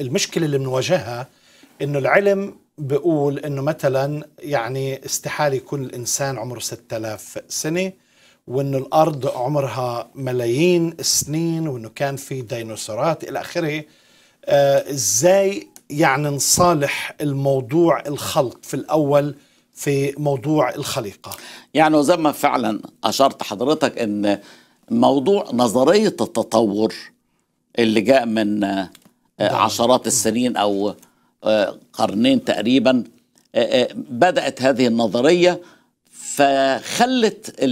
المشكله اللي بنواجهها انه العلم بيقول انه مثلا يعني استحاله يكون الانسان عمره 6000 سنه وانه الارض عمرها ملايين السنين وانه كان في ديناصورات الى اخره آه ازاي يعني نصالح الموضوع الخلط في الاول في موضوع الخليقه يعني زي ما فعلا اشرت حضرتك ان موضوع نظريه التطور اللي جاء من آه، نعم. عشرات السنين او آه، قرنين تقريبا آه، بدات هذه النظريه فخلت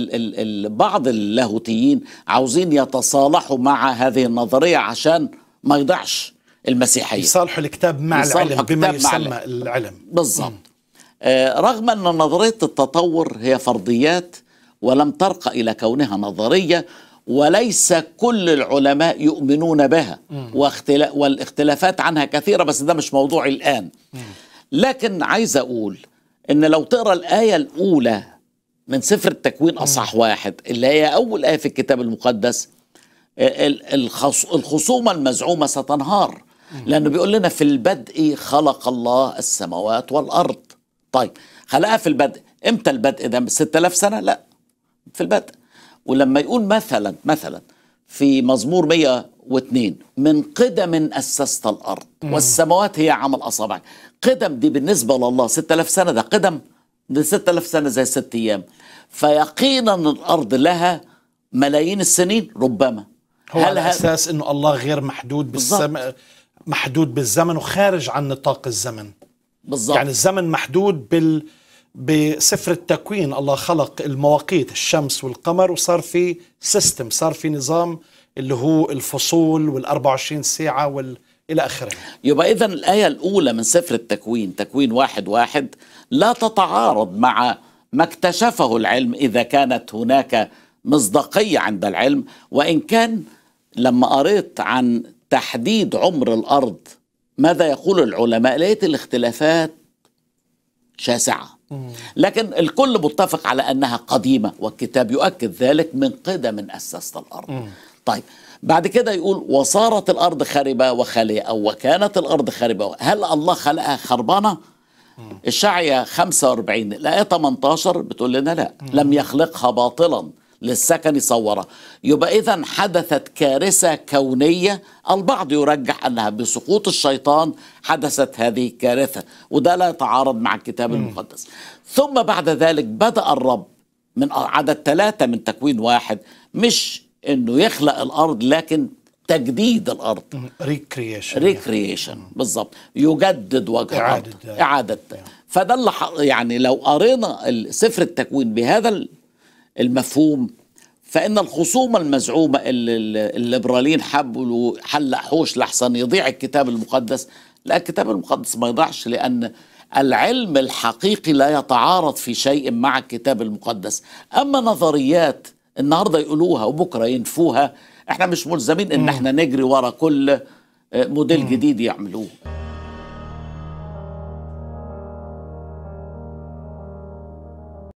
بعض اللاهوتيين عاوزين يتصالحوا مع هذه النظريه عشان ما يضعش المسيحيه يصالحوا الكتاب مع العلم بما يسمى العلم بالضبط رغم ان نظريه التطور هي فرضيات ولم ترقى الى كونها نظريه وليس كل العلماء يؤمنون بها والاختلافات عنها كثيرة بس ده مش موضوعي الآن لكن عايز أقول إن لو تقرأ الآية الأولى من سفر التكوين أصح واحد اللي هي أول آية في الكتاب المقدس آه، الخصومة المزعومة ستنهار لأنه بيقول لنا في البدء خلق الله السماوات والأرض طيب خلقها في البدء امتى البدء ده 6000 سنة لا في البدء ولما يقول مثلا مثلا في مزمور 102 من قدم أسست الأرض والسماوات هي عمل أصابعك قدم دي بالنسبة لله 6000 سنة ده قدم ده 6000 سنة زي ست أيام فيقينا الأرض لها ملايين السنين ربما هو هل على أساس أنه الله غير محدود بالزمن محدود بالزمن وخارج عن نطاق الزمن بالظبط يعني الزمن محدود بال بسفر التكوين الله خلق المواقيت الشمس والقمر وصار في سيستم صار في نظام اللي هو الفصول وال24 ساعة وال إلى آخره يبقى إذا الآية الأولى من سفر التكوين تكوين واحد واحد لا تتعارض مع ما اكتشفه العلم إذا كانت هناك مصداقية عند العلم وإن كان لما قريت عن تحديد عمر الأرض ماذا يقول العلماء لقيت الاختلافات شاسعه لكن الكل متفق على أنها قديمة والكتاب يؤكد ذلك من قدم أسست الأرض طيب بعد كده يقول وصارت الأرض خربة وخالية أو وكانت الأرض خربة هل الله خلقها خربانة؟ الشعية 45 الآية 18 بتقول لنا لا لم يخلقها باطلا للسكن صورها يبقى إذا حدثت كارثة كونية البعض يرجح أنها بسقوط الشيطان حدثت هذه الكارثة وده لا يتعارض مع الكتاب المقدس ثم بعد ذلك بدأ الرب من عدد ثلاثة من تكوين واحد مش أنه يخلق الأرض لكن تجديد الارض ريكرييشن ريكرييشن بالظبط يجدد وجه اعاده الارض. اعاده فده اللي يعني لو قرينا سفر التكوين بهذا المفهوم فإن الخصومه المزعومة اللي الليبراليين حبوا حلحوش لحسن يضيع الكتاب المقدس لا الكتاب المقدس ما يضيعش لأن العلم الحقيقي لا يتعارض في شيء مع الكتاب المقدس أما نظريات النهاردة يقولوها وبكرة ينفوها احنا مش ملزمين ان احنا نجري ورا كل آه، موديل جديد يعملوه